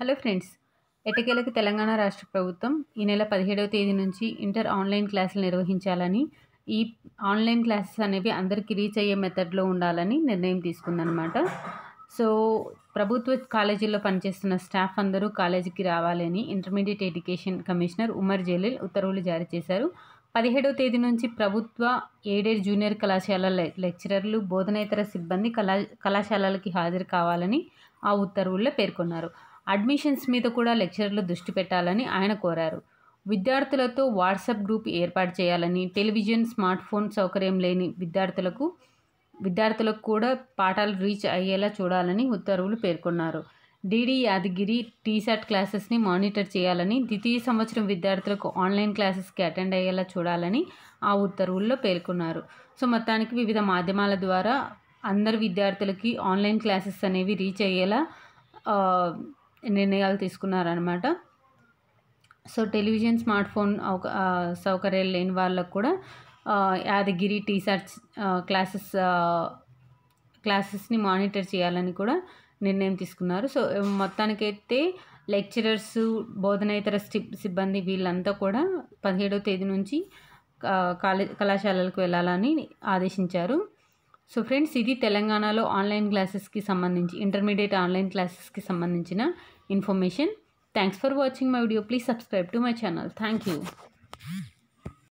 hello friends ఎటకేలకు Telangana రాష్ట్ర ప్రభుత్వం ఈ నెల పదిహేడవ తేదీ నుంచి ఇంటర్ ఆన్లైన్ క్లాసులు నిర్వహించాలని ఈ ఆన్లైన్ క్లాసెస్ అనేవి అందరికీ రీచ్ అయ్యే మెథడ్లో ఉండాలని నిర్ణయం తీసుకుందనమాట సో ప్రభుత్వ కాలేజీల్లో పనిచేస్తున్న స్టాఫ్ అందరూ కాలేజీకి రావాలని intermediate education commissioner Umar Jaleel ఉత్తర్వులు జారీ చేశారు పదిహేడవ తేదీ నుంచి ప్రభుత్వ ఎయిడెడ్ జూనియర్ కళాశాల లెక్చరర్లు బోధనేతర సిబ్బంది కళా కళాశాలలకి హాజరు కావాలని ఆ ఉత్తర్వుల్లో పేర్కొన్నారు అడ్మిషన్స్ మీద కూడా లెక్చరర్లు దృష్టి పెట్టాలని ఆయన కోరారు విద్యార్థులతో వాట్సాప్ గ్రూప్ ఏర్పాటు చేయాలని టెలివిజన్ స్మార్ట్ ఫోన్ సౌకర్యం లేని విద్యార్థులకు విద్యార్థులకు కూడా పాఠాలు రీచ్ అయ్యేలా చూడాలని ఉత్తర్వులు పేర్కొన్నారు డీడీ యాదగిరి టీసాట్ క్లాసెస్ని మానిటర్ చేయాలని ద్వితీయ సంవత్సరం విద్యార్థులకు ఆన్లైన్ క్లాసెస్కి అటెండ్ అయ్యేలా చూడాలని ఆ ఉత్తర్వుల్లో పేర్కొన్నారు సో మొత్తానికి వివిధ మాధ్యమాల ద్వారా అందరు విద్యార్థులకి ఆన్లైన్ క్లాసెస్ అనేవి రీచ్ అయ్యేలా నిర్ణయాలు తీసుకున్నారనమాట సో టెలివిజన్ స్మార్ట్ ఫోన్ సౌకర్యాలు లేని వాళ్ళకు కూడా యాదగిరి టీసర్ట్స్ క్లాసెస్ క్లాసెస్ని మానిటర్ చేయాలని కూడా నిర్ణయం తీసుకున్నారు సో మొత్తానికైతే లెక్చరర్స్ బోధనేతర సిబ్బంది వీళ్ళంతా కూడా పదిహేడవ తేదీ నుంచి కాలే కళాశాలలకు వెళ్ళాలని ఆదేశించారు సో ఫ్రెండ్స్ ఇది తెలంగాణలో ఆన్లైన్ క్లాసెస్కి సంబంధించి ఇంటర్మీడియట్ ఆన్లైన్ క్లాసెస్కి సంబంధించిన information thanks for watching my video please subscribe to my channel thank you